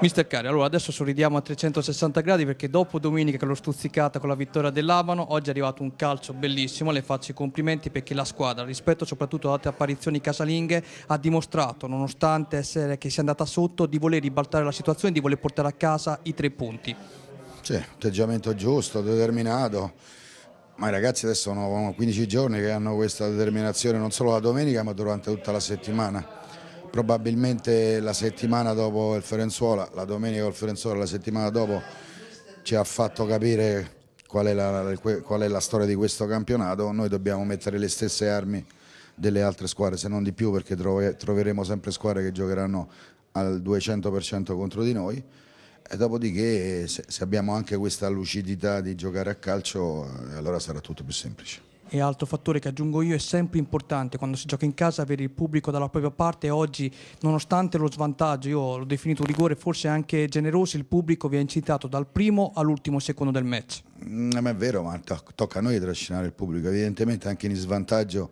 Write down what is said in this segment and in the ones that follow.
Mister Cari, allora adesso sorridiamo a 360 gradi perché dopo domenica che l'ho stuzzicata con la vittoria dell'Avano, oggi è arrivato un calcio bellissimo, le faccio i complimenti perché la squadra, rispetto soprattutto ad altre apparizioni casalinghe, ha dimostrato, nonostante essere che sia andata sotto, di voler ribaltare la situazione, di voler portare a casa i tre punti. Sì, atteggiamento giusto, determinato, ma i ragazzi adesso sono 15 giorni che hanno questa determinazione non solo la domenica ma durante tutta la settimana probabilmente la settimana dopo il Ferenzuola, la domenica col Ferenzuola, la settimana dopo ci ha fatto capire qual è, la, qual è la storia di questo campionato, noi dobbiamo mettere le stesse armi delle altre squadre, se non di più perché troveremo sempre squadre che giocheranno al 200% contro di noi e dopodiché se abbiamo anche questa lucidità di giocare a calcio eh, allora sarà tutto più semplice. E altro fattore che aggiungo io è sempre importante quando si gioca in casa avere il pubblico dalla propria parte. Oggi, nonostante lo svantaggio, io l'ho definito rigore forse anche generoso, il pubblico vi ha incitato dal primo all'ultimo secondo del match. Mm, è vero, ma to tocca a noi trascinare il pubblico, evidentemente anche in svantaggio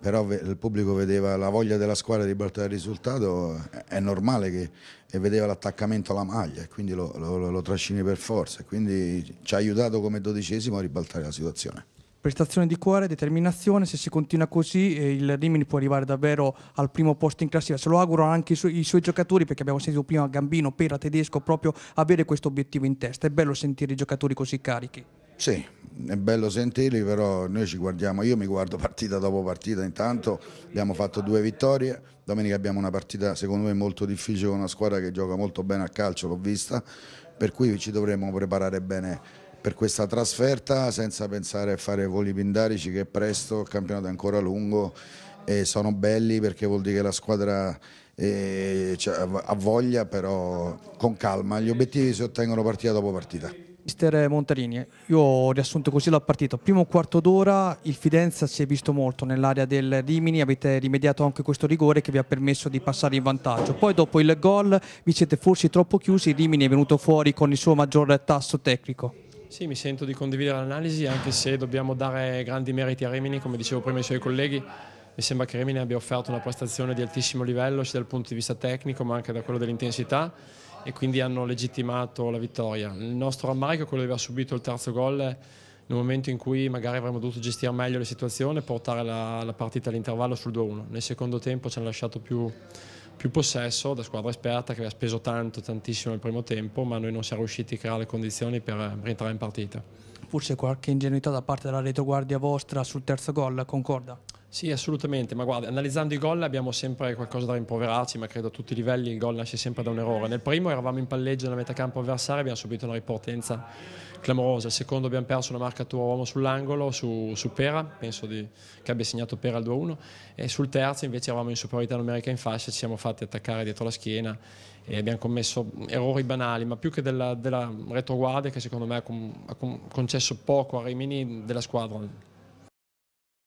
però il pubblico vedeva la voglia della squadra di portare il risultato, è normale che e vedeva l'attaccamento alla maglia e quindi lo, lo, lo trascini per forza, quindi ci ha aiutato come dodicesimo a ribaltare la situazione prestazione di cuore, determinazione, se si continua così eh, il Rimini può arrivare davvero al primo posto in classifica, se lo auguro anche i, su i suoi giocatori perché abbiamo sentito prima Gambino, Pera, Tedesco proprio avere questo obiettivo in testa, è bello sentire i giocatori così carichi. Sì, è bello sentirli, però noi ci guardiamo, io mi guardo partita dopo partita, intanto abbiamo fatto due vittorie, domenica abbiamo una partita secondo me molto difficile, con una squadra che gioca molto bene a calcio, l'ho vista, per cui ci dovremmo preparare bene per questa trasferta senza pensare a fare voli pindarici che è presto, il campionato è ancora lungo e sono belli perché vuol dire che la squadra eh, cioè, ha voglia però con calma, gli obiettivi si ottengono partita dopo partita. Mister Montarini, io ho riassunto così la partita. Primo quarto d'ora il Fidenza si è visto molto nell'area del Rimini, avete rimediato anche questo rigore che vi ha permesso di passare in vantaggio. Poi dopo il gol vi siete forse troppo chiusi, Rimini è venuto fuori con il suo maggior tasso tecnico. Sì, mi sento di condividere l'analisi, anche se dobbiamo dare grandi meriti a Rimini, come dicevo prima ai suoi colleghi. Mi sembra che Rimini abbia offerto una prestazione di altissimo livello, sia dal punto di vista tecnico, ma anche da quello dell'intensità, e quindi hanno legittimato la vittoria. Il nostro rammarico è quello di aver subito il terzo gol nel momento in cui magari avremmo dovuto gestire meglio la situazione e portare la, la partita all'intervallo sul 2-1. Nel secondo tempo ci hanno lasciato più più possesso da squadra esperta che aveva speso tanto, tantissimo nel primo tempo, ma noi non siamo riusciti a creare le condizioni per rientrare in partita. Forse qualche ingenuità da parte della retroguardia vostra sul terzo gol, concorda? Sì, assolutamente, ma guarda, analizzando i gol abbiamo sempre qualcosa da rimproverarci, ma credo a tutti i livelli il gol nasce sempre da un errore. Nel primo eravamo in palleggio nella metà campo avversaria, abbiamo subito una ripartenza clamorosa, Nel secondo abbiamo perso una marca marcatura uomo sull'angolo su, su Pera, penso di, che abbia segnato Pera al 2-1 e sul terzo invece eravamo in superiorità numerica in fascia, ci siamo fatti attaccare dietro la schiena e abbiamo commesso errori banali, ma più che della, della retroguardia che secondo me ha, con, ha concesso poco a Rimini della squadra